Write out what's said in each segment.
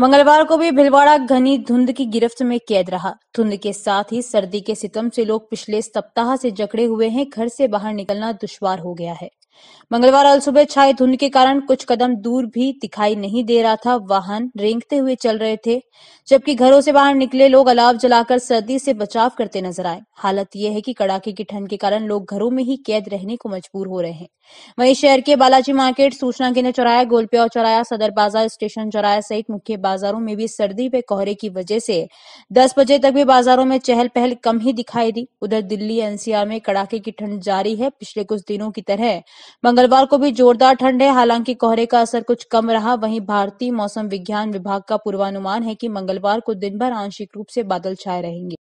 मंगलवार को भी भिलवाड़ा घनी धुंध की गिरफ्त में कैद रहा धुंध के साथ ही सर्दी के सितम से लोग पिछले सप्ताह से जकड़े हुए हैं घर से बाहर निकलना दुश्वार हो गया है मंगलवार अल सुबह छाई धुंध के कारण कुछ कदम दूर भी दिखाई नहीं दे रहा था वाहन रेंगते हुए चल रहे थे जबकि घरों से बाहर निकले लोग अलाव जलाकर सर्दी से बचाव करते नजर आए हालत यह है कि कड़ाके की ठंड के कारण लोग घरों में ही कैद रहने को मजबूर हो रहे हैं वहीं शहर के बालाजी मार्केट सूचना केंद्र चौराया गोलप्या चौराया सदर बाजार स्टेशन चौराया सहित मुख्य बाजारों में भी सर्दी पे कोहरे की वजह से दस बजे तक भी बाजारों में चहल पहल कम ही दिखाई दी उधर दिल्ली एनसीआर में कड़ाके की ठंड जारी है पिछले कुछ दिनों की तरह मंगलवार को भी जोरदार ठंड है हालांकि कोहरे का असर कुछ कम रहा वहीं भारतीय मौसम विज्ञान विभाग का पूर्वानुमान है कि मंगलवार को दिन भर आंशिक रूप से बादल छाए रहेंगे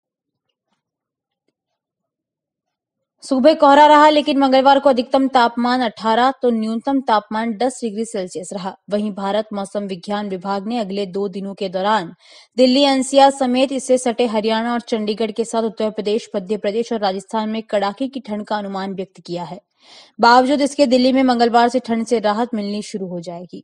सुबह कोहरा रहा लेकिन मंगलवार को अधिकतम तापमान 18 तो न्यूनतम तापमान 10 डिग्री सेल्सियस रहा वहीं भारत मौसम विज्ञान विभाग ने अगले दो दिनों के दौरान दिल्ली एनसीआर समेत इससे सटे हरियाणा और चंडीगढ़ के साथ उत्तर प्रदेश मध्य प्रदेश और राजस्थान में कड़ाके की ठंड का अनुमान व्यक्त किया है बावजूद इसके दिल्ली में मंगलवार से ठंड से राहत मिलनी शुरू हो जाएगी